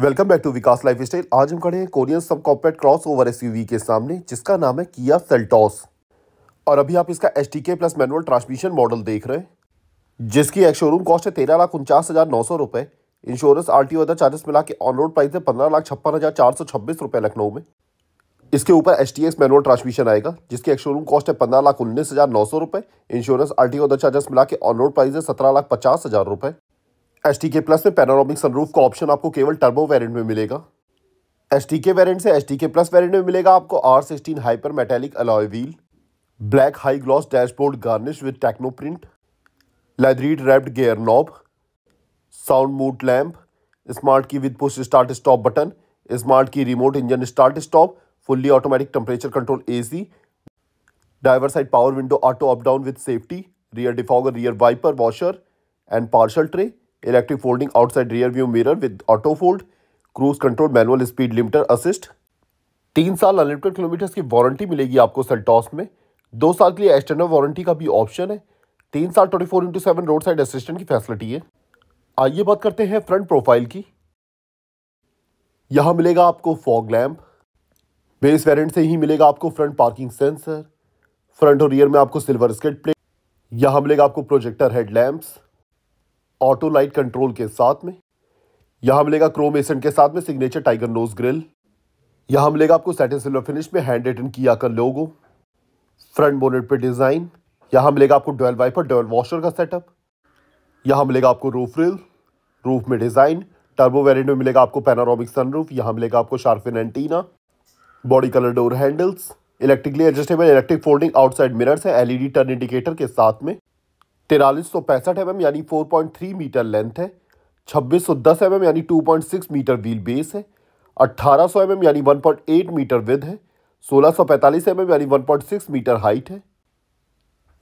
welcome back to Vikas life style आज हम खड़े हैं Korean sub compact cross over S के सामने जिसका नाम है किया सेल्टॉस और अभी आप इसका S plus manual transmission model देख रहे हैं जिसकी एक शोरूम कॉस्ट है तेरह लाख उनचास हज़ार नौ सौ रुपये insurance R T O charges मिला के ऑन रोड प्राइस है पंद्रह लाख छप्पन हज़ार चार सौ छब्बीस रुपये लखनऊ में इसके ऊपर S T X manual transmission आएगा जिसकी एक शोरूम कॉस्ट है पंद्रह लाख उन्नीस हज़ार नौ सौ रुपये insurance R T O charges मिला के ऑन रोड प्राइस है सत्रह लाख पचास हज़ार रुपये एस टी के प्लस में पैरानोमिक सनरूफ का ऑप्शन आपको केवल टर्बो वेरिएंट में मिलेगा एस टी के वेरियंट से S T K plus variant में मिलेगा आपको R sixteen hyper metallic alloy wheel black high gloss dashboard garnish with techno print leatherette wrapped gear knob sound mood lamp smart key with push start stop button smart key remote engine start stop fully automatic temperature control A C driver side power window auto up down with safety rear defogger rear wiper washer and parcel tray electric folding outside rear view mirror with auto fold cruise control manual speed limiter assist तीन साल unlimited kilometres की warranty मिलेगी आपको Seltos में दो साल के लिए एक्सटर्नल वारंटी का भी ऑप्शन है तीन साल twenty four into seven road side assistant की फैसिलिटी है आइए बात करते हैं फ्रंट प्रोफाइल की यहाँ मिलेगा आपको फॉग लैम्प बेस वेरिएंट से ही मिलेगा आपको फ्रंट पार्किंग सेंसर फ्रंट और रियर में आपको सिल्वर स्केट प्लेट यहाँ मिलेगा आपको projector headlamps auto light control के साथ में यहां मिलेगा क्रोम एसेंट के साथ में सिग्नेचर टाइगर नोज ग्रिल यहां मिलेगा आपको सैटिन सिल्वर फिनिश में हैंड रिटन किया का लोगो फ्रंट बोनेट पे डिज़ाइन यहां मिलेगा आपको डोल वाइपर डोल वॉशर का सेटअप यहां मिलेगा आपको रूफ रिल रूफ में डिज़ाइन टर्बो वेरियंट में मिलेगा आपको सन सनरूफ यहां मिलेगा आपको shark fin antenna body colour door handles electrically adjustable electric folding outside mirrors है एलईडी टर्न इंडिकेटर के साथ में तिरालीस सौ पैंसठ एम एम यानी four point three metre length है छब्बीस सौ दस एम एम यानी two point six metre wheel base है अट्ठारह सौ एम एम यानी one point eight metre width है सोलह सौ पैंतालीस एम एम यानी one point six metre height है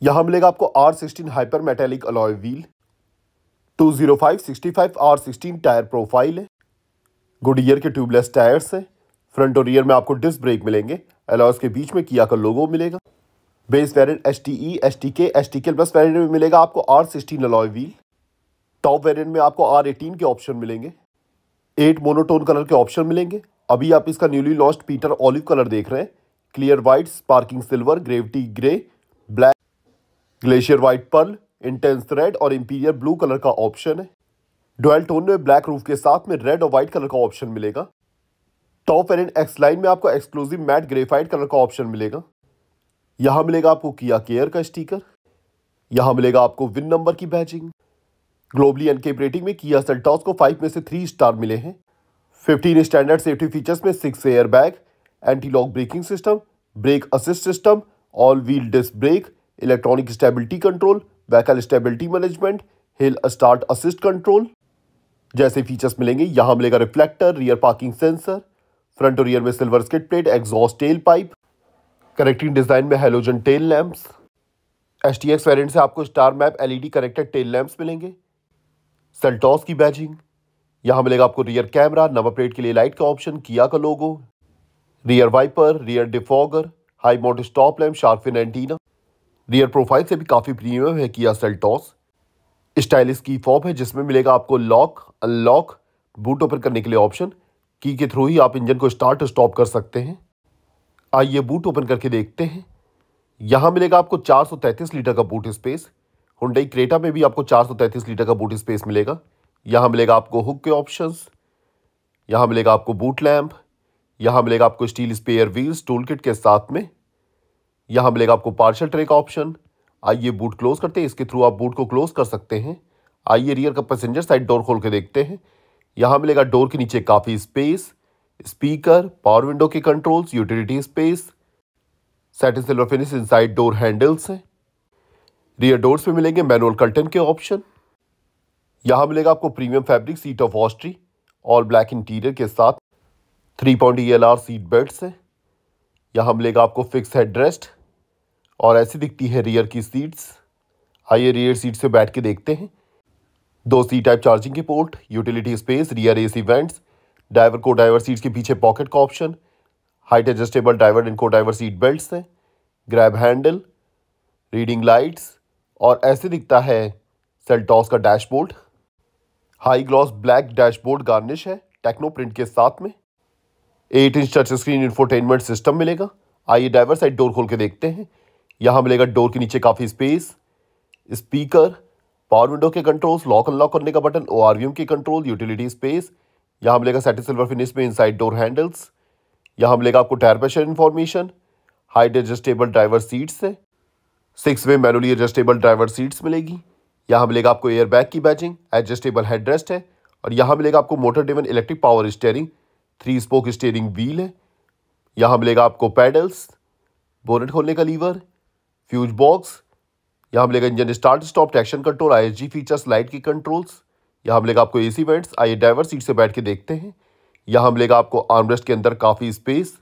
यहाँ मिलेगा आपको R sixteen hyper metallic alloy wheel two zero five sixty five R sixteen tyre profile है गुड ईयर के ट्यूबलेस टायर्स हैं फ्रंट और रियर में आपको डिस्क ब्रेक मिलेंगे अलॉयस के बीच में किया का लोगो मिलेगा base variant S T E S T K S T K plus variant में मिलेगा आपको R sixteen alloy wheel top variant में आपको आर एटीन के ऑप्शन मिलेंगे एट मोनोटोन कलर के ऑप्शन मिलेंगे अभी आप इसका newly launch pewter olive colour देख रहे हैं clear white sparkling silver gravity grey black glacier white pearl intense red और इंपीरियर ब्लू कलर का ऑप्शन है डोयल टोन में ब्लैक रूफ के साथ में रेड और व्हाइट कलर का ऑप्शन मिलेगा टॉप वेरियंट एक्स लाइन में आपको एक्सक्लूसिव मैट ग्रेफाइट कलर का ऑप्शन मिलेगा यहां मिलेगा आपको किया केयर का स्टीकर यहां मिलेगा आपको विन नंबर की बैजिंग ग्लोबली एनकेप रेटिंग में किया सेल्टॉस को फाइव में से थ्री स्टार मिले हैं फिफ्टीन स्टैंडर्ड सेफ्टी फीचर्स में six air bag anti lock braking system brake assist system all wheel disc brake electronic stability control vehicle stability management hill start assist control जैसे features मिलेंगे यहाँ मिलेगा reflector rear parking sensor front और rear में silver skid plate exhaust tail pipe connecting design में halogen tail lamps H T X variant से आपको star map LED connected tail lamps मिलेंगे सेल्टॉस की बैजिंग यहाँ मिलेगा आपको रियर कैमरा नंबर प्लेट के लिए लाइट का ऑप्शन किया का logo rear wiper rear defogger high mount stop lamp shark fin antenna rear profile से भी काफ़ी प्रीमियम है Kia Seltos stylish key fob है जिसमें मिलेगा आपको लॉक अनलॉक बूट ओपन करने के लिए ऑप्शन की के थ्रू ही आप इंजन को स्टार्ट स्टॉप कर सकते हैं आइए बूट ओपन करके देखते हैं यहाँ मिलेगा आपको 433 लीटर का बूट स्पेस हुंडई क्रेटा में भी आपको 433 लीटर का बूट स्पेस मिलेगा यहाँ मिलेगा आपको हुक के ऑप्शंस यहाँ मिलेगा आपको बूट लैम्प यहाँ मिलेगा आपको steel spare wheels tool kit के साथ में यहाँ मिलेगा आपको पार्शल ट्रे का ऑप्शन आइए बूट क्लोज करते हैं इसके थ्रू आप बूट को क्लोज कर सकते हैं आइए रियर का पैसेंजर साइड डोर खोल के देखते हैं यहाँ मिलेगा डोर के नीचे काफ़ी स्पेस स्पीकर पावर विंडो के controls utility space satin silver finish inside door handles हैं रियर डोर्स में मिलेंगे मैनुअल कर्टन के ऑप्शन यहाँ मिलेगा आपको premium fabric seat upholstery all black interior के साथ three point E L R seat belt है यहाँ मिलेगा आपको फिक्स हेडरेस्ट और ऐसी दिखती है रियर की सीट्स आइए रियर सीट से बैठ के देखते हैं दो सी टाइप चार्जिंग के port utility space rear AC vents driver को डाइवर सीट्स के पीछे पॉकेट का ऑप्शन हाइट एडजस्टेबल डाइवर इनको डाइवर सीट बेल्ट हैं ग्रैब हैंडल रीडिंग लाइट्स और ऐसे दिखता है सेल्टॉस का dashboard high gloss black dashboard garnish है टेक्नो प्रिंट के साथ में eight inch touch screen infotainment system मिलेगा आइए ड्राइवर साइड डोर खोल के देखते हैं यहाँ मिलेगा डोर के नीचे काफ़ी स्पेस स्पीकर पावर विंडो के कंट्रोल्स लॉक अनलॉक करने का बटन ओ के कंट्रोल यूटिलिटी स्पेस यहाँ मिलेगा सेटी सिल्वर फिनिश में इनसाइड डोर हैंडल्स यहाँ मिलेगा आपको tyre pressure information height adjustable driver seats है six way manually adjustable driver seats मिलेगी यहाँ मिलेगा आपको एयर बैग की बैचिंग एडजस्टेबल हेडरेस्ट है और यहाँ मिलेगा आपको motor driven electric power steering three spoke steering wheel है यहाँ मिलेगा आपको पैडल्स बोनेट खोलने का लीवर फ्यूज बॉक्स यहाँ मिलेगा engine start stop traction control आई फीचर्स लाइट की कंट्रोल्स यहाँ मिलेगा आपको ए सी वेंट्स आइए ड्राइवर सीट से बैठ के देखते हैं यहाँ मिलेगा आपको आर्मरेस्ट के अंदर काफ़ी स्पेस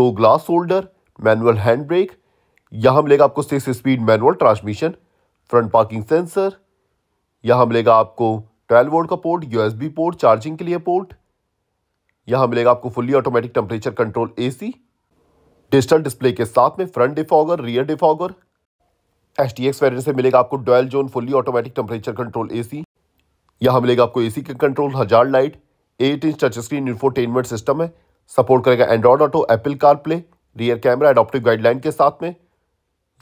दो glass holder manual hand brake यहाँ मिलेगा आपको six speed manual transmission front parking sensor यहाँ मिलेगा आपको ट्वेल्व वोल्ट का पोर्ट यूएसबी पोर्ट चार्जिंग के लिए पोर्ट यहाँ मिलेगा आपको fully automatic temperature control AC digital display के साथ में front defogger rear defogger S T X से मिलेगा आपको dual zone fully automatic temperature control AC यहाँ मिलेगा आपको एसी के control hazard light at inch touch screen infotainment system है सपोर्ट करेगा Android Auto Apple CarPlay rear camera adaptive guideline के साथ में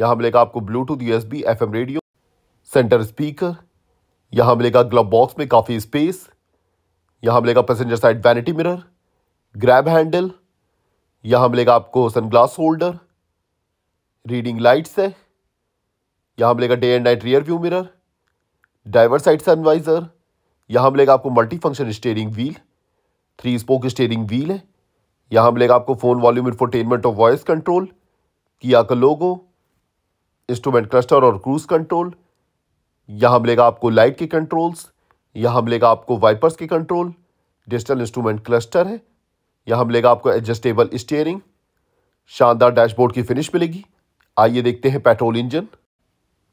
यहाँ मिलेगा आपको Bluetooth USB FM radio centre speaker यहाँ मिलेगा ग्लब बॉक्स में काफ़ी स्पेस यहाँ मिलेगा passenger side vanity mirror grab handle यहाँ मिलेगा आपको सनग्लास होल्डर रीडिंग लाइट्स है यहाँ मिलेगा day and night rear view mirror driver side sun visor यहां मिलेगा आपको multi function steering wheel three spoke steering wheel है यहां मिलेगा आपको फ़ोन वॉल्यूम इन्फोटेनमेंट और वॉइस कंट्रोल किया का लोगो इंस्ट्रूमेंट क्लस्टर और क्रूज़ कंट्रोल यहाँ मिलेगा आपको लाइट के कंट्रोल्स यहाँ मिलेगा आपको वाइपर्स के कंट्रोल डिजिटल इंस्ट्रूमेंट क्लस्टर है यहां मिलेगा आपको एडजस्टेबल स्टेयरिंग शानदार डैशबोर्ड की फिनिश मिलेगी आइए देखते हैं पेट्रोल इंजन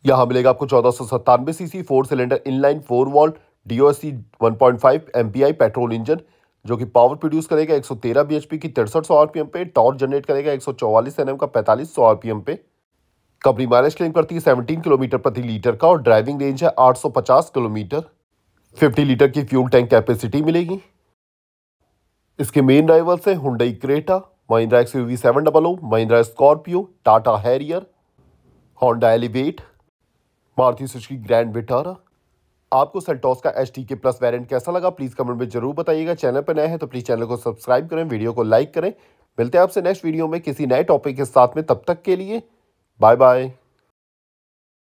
यहां मिलेगा आपको चौदह सौ सत्तानवे C C four cylinder inline four valve D O C one point five M P I petrol engine जो कि पावर प्रोड्यूस करेगा एक सौ तेरह बी एच पी की तिरसठ सौ आर पी एम पे टॉर्च जनरेट करेगा एक सौ चौवालीस एन एम का पैंतालीस सौ आर पी एम पे कंपनी माइलेज क्लेम करती है सेवनटीन किलोमीटर प्रति लीटर का और ड्राइविंग रेंज है आठ सौ पचास किलोमीटर फिफ्टी लीटर की फ्यूल टैंक कैपेसिटी मिलेगी इसके मेन ड्राइवर्स हैं Hyundai Creta Mahindra X U V seven double O Mahindra Scorpio Tata Harrier Honda Elevate Maruti Suzuki Grand Vitara आपको सेल्टॉस का H T K plus variant कैसा लगा प्लीज़ कमेंट में जरूर बताइएगा चैनल पर नए हैं तो प्लीज़ चैनल को सब्सक्राइब करें वीडियो को लाइक करें मिलते हैं आपसे नेक्स्ट वीडियो में किसी नए टॉपिक के साथ में तब तक के लिए बाय बाय